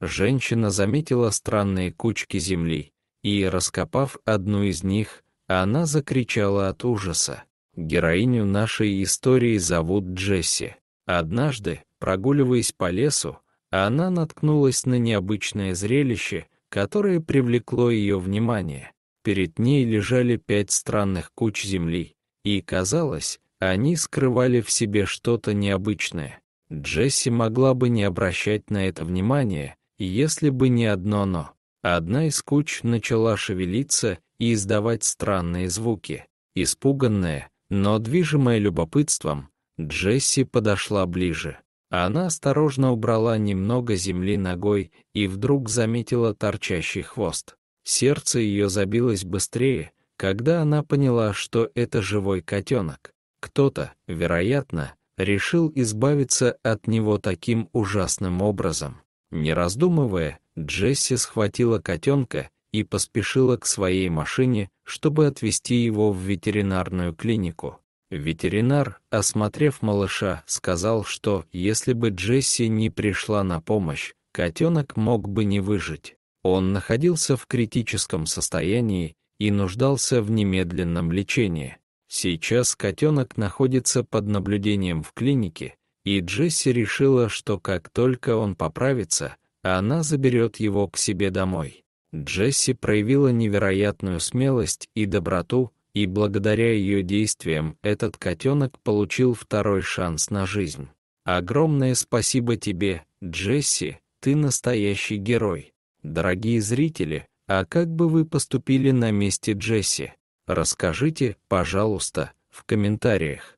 Женщина заметила странные кучки земли, и, раскопав одну из них, она закричала от ужаса. Героиню нашей истории зовут Джесси. Однажды, прогуливаясь по лесу, она наткнулась на необычное зрелище, которое привлекло ее внимание. Перед ней лежали пять странных куч земли, и, казалось, они скрывали в себе что-то необычное. Джесси могла бы не обращать на это внимания, если бы не одно «но». Одна из куч начала шевелиться и издавать странные звуки. Испуганная, но движимая любопытством, Джесси подошла ближе. Она осторожно убрала немного земли ногой и вдруг заметила торчащий хвост. Сердце ее забилось быстрее, когда она поняла, что это живой котенок. Кто-то, вероятно, решил избавиться от него таким ужасным образом. Не раздумывая, Джесси схватила котенка и поспешила к своей машине, чтобы отвезти его в ветеринарную клинику. Ветеринар, осмотрев малыша, сказал, что если бы Джесси не пришла на помощь, котенок мог бы не выжить. Он находился в критическом состоянии и нуждался в немедленном лечении. Сейчас котенок находится под наблюдением в клинике, и Джесси решила, что как только он поправится, она заберет его к себе домой. Джесси проявила невероятную смелость и доброту, и благодаря ее действиям этот котенок получил второй шанс на жизнь. Огромное спасибо тебе, Джесси, ты настоящий герой. Дорогие зрители, а как бы вы поступили на месте Джесси? Расскажите, пожалуйста, в комментариях.